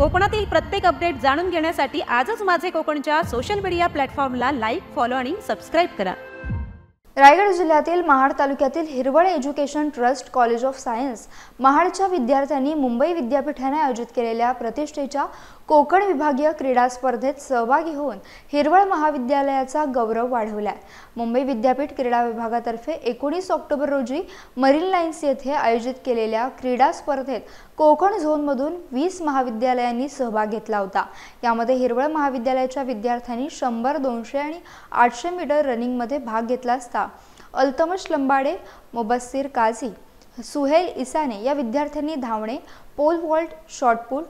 कोकणातील प्रत्येक अपडेट जाणून घेण्यासाठी आजच माझे कोकणच्या सोशल मीडिया प्लॅटफॉर्मला लाईक फॉलो आणि सबस्क्राईब करा रायगड जिल्ह्यातील महाड तालुक्यातील Hirwal education trust college of science महाडच्या विद्यार्थ्यांनी मुंबई विद्यापीठाने आयोजित केलेल्या प्रतिष्ठेच्या कोकण विभागीय क्रीडा स्पर्धेत सहभागी होऊन हिरवळ महाविद्यालयाचा गौरव वाढवला आहे मुंबई विद्यापीठ क्रीडा विभागातर्फे एकोणीस ऑक्टोबर रोजी मरीन लाईन्स येथे आयोजित केलेल्या क्रीडा स्पर्धेत कोकण झोनमधून वीस महाविद्यालयांनी सहभाग घेतला होता यामध्ये हिरवळ महाविद्यालयाच्या विद्यार्थ्यांनी शंभर दोनशे आणि आठशे मीटर रनिंगमध्ये भाग घेतला असता अल्तमश लंबाडे मुबस्सिर काझी सुहेल इसाने या विद्यार्थ्यांनी धावणे पोल वॉल्ट शॉर्टपूल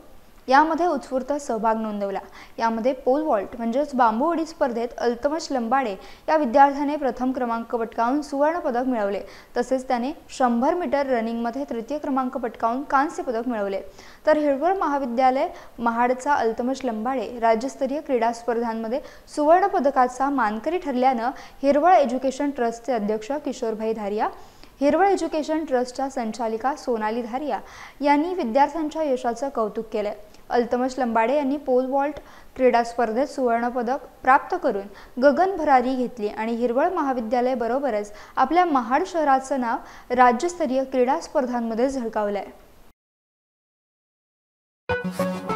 यामध्ये उत्स्फूर्त सहभाग नोंदवला यामध्ये पोल वॉल्ट म्हणजेच बांबू उडी स्पर्धेत अल्तमश लंबाडे या विद्यार्थ्याने प्रथम क्रमांक पटकावून सुवर्णपदक मिळवले तसेच त्याने शंभर मीटर रनिंगमध्ये तृतीय क्रमांक पटकावून कांस्य पदक मिळवले तर हिरवळ महाविद्यालय महाडचा अल्तमश लंबाडे राज्यस्तरीय क्रीडा स्पर्धांमध्ये सुवर्णपदकाचा मानकरी ठरल्यानं हिरवळ एज्युकेशन ट्रस्टचे अध्यक्ष किशोरभाई धारिया हिरवळ एज्युकेशन ट्रस्टच्या संचालिका सोनाली धारिया यांनी विद्यार्थ्यांच्या यशाचं कौतुक केलंय अल्तमश लंबाडे यांनी पोल वॉल्ट क्रीडा स्पर्धेत सुवर्णपदक प्राप्त करून गगन भरारी घेतली आणि हिरवळ महाविद्यालय बरोबरच आपल्या महाड शहराचं नाव राज्यस्तरीय क्रीडा स्पर्धांमध्ये झळकावलं आहे